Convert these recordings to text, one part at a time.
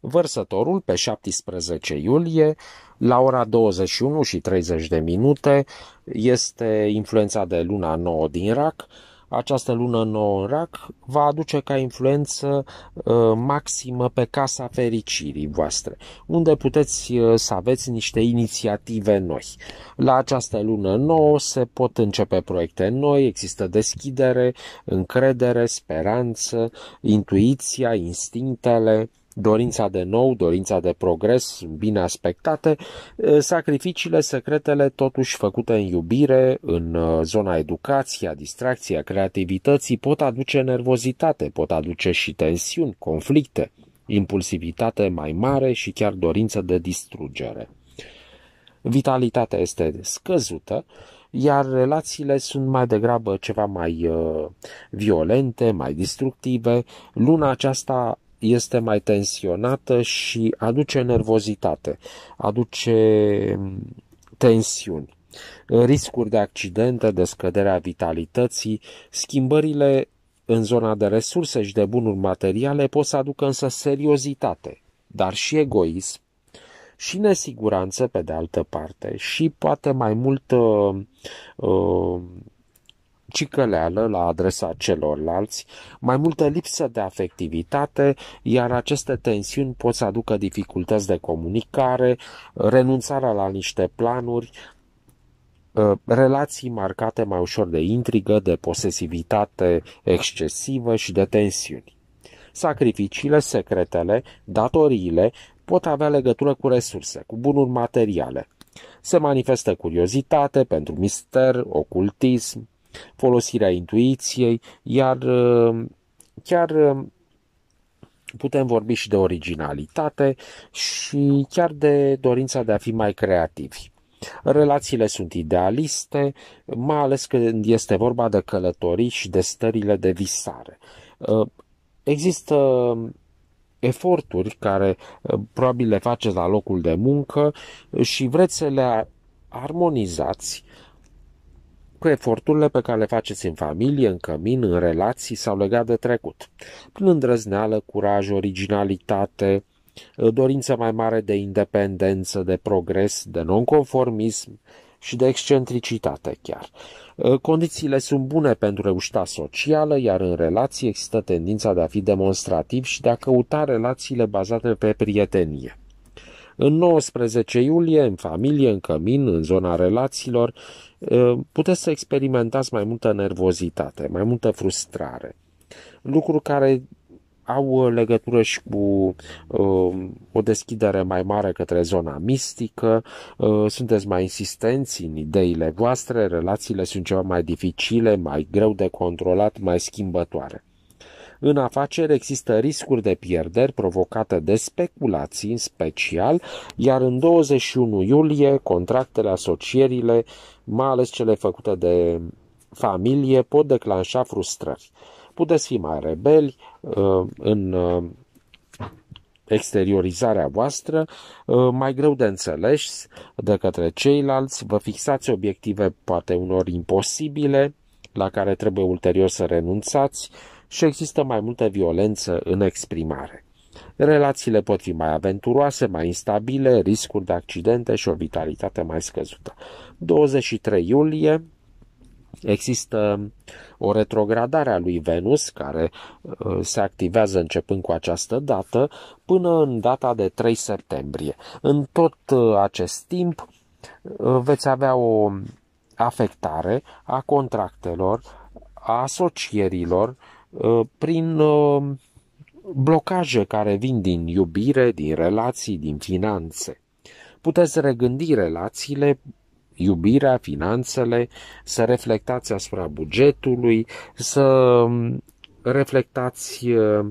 Vărsătorul pe 17 iulie la ora 21 și 30 de minute este influența de luna nouă din rac. Această lună nouă în rac va aduce ca influență uh, maximă pe casa fericirii voastre, unde puteți uh, să aveți niște inițiative noi. La această lună nouă se pot începe proiecte noi, există deschidere, încredere, speranță, intuiția, instinctele, dorința de nou, dorința de progres bine aspectate, eh, sacrificiile secretele totuși făcute în iubire, în eh, zona educației, a distracției, a creativității, pot aduce nervozitate, pot aduce și tensiuni, conflicte, impulsivitate mai mare și chiar dorință de distrugere. Vitalitatea este scăzută, iar relațiile sunt mai degrabă ceva mai uh, violente, mai destructive. Luna aceasta este mai tensionată și aduce nervozitate, aduce mm, tensiuni, riscuri de accidente, de scăderea vitalității, schimbările în zona de resurse și de bunuri materiale pot să aducă însă seriozitate, dar și egoism, și nesiguranță pe de altă parte și poate mai mult uh, uh, cicăleală la adresa celorlalți, mai multă lipsă de afectivitate, iar aceste tensiuni pot să aducă dificultăți de comunicare, renunțarea la niște planuri, ă, relații marcate mai ușor de intrigă, de posesivitate excesivă și de tensiuni. Sacrificiile, secretele, datoriile pot avea legătură cu resurse, cu bunuri materiale. Se manifestă curiozitate pentru mister, ocultism, folosirea intuiției, iar uh, chiar uh, putem vorbi și de originalitate și chiar de dorința de a fi mai creativi. Relațiile sunt idealiste, mai ales când este vorba de călătorii și de stările de visare. Uh, există eforturi care probabil le faceți la locul de muncă și vreți să le armonizați cu eforturile pe care le faceți în familie, în cămin, în relații sau legat de trecut. Prin îndrăzneală, curaj, originalitate, dorință mai mare de independență, de progres, de nonconformism și de excentricitate chiar. Condițiile sunt bune pentru reușita socială, iar în relații există tendința de a fi demonstrativ și de a căuta relațiile bazate pe prietenie. În 19 iulie, în familie, în cămin, în zona relațiilor, puteți să experimentați mai multă nervozitate, mai multă frustrare. Lucruri care au uh, legătură și cu uh, o deschidere mai mare către zona mistică, uh, sunteți mai insistenți în ideile voastre, relațiile sunt ceva mai dificile, mai greu de controlat, mai schimbătoare. În afaceri există riscuri de pierderi provocate de speculații în special, iar în 21 iulie contractele, asocierile, mai ales cele făcute de familie, pot declanșa frustrări. Puteți fi mai rebeli uh, în uh, exteriorizarea voastră, uh, mai greu de înțeles de către ceilalți, vă fixați obiective poate unor imposibile, la care trebuie ulterior să renunțați, și există mai multă violență în exprimare. Relațiile pot fi mai aventuroase, mai instabile, riscuri de accidente și o vitalitate mai scăzută. 23 iulie există o retrogradare a lui Venus care uh, se activează începând cu această dată până în data de 3 septembrie. În tot uh, acest timp uh, veți avea o afectare a contractelor, a asocierilor, Uh, prin uh, blocaje care vin din iubire, din relații, din finanțe. Puteți regândi relațiile, iubirea, finanțele, să reflectați asupra bugetului, să um, reflectați uh,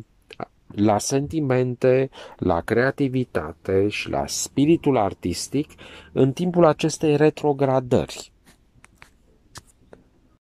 la sentimente, la creativitate și la spiritul artistic în timpul acestei retrogradări.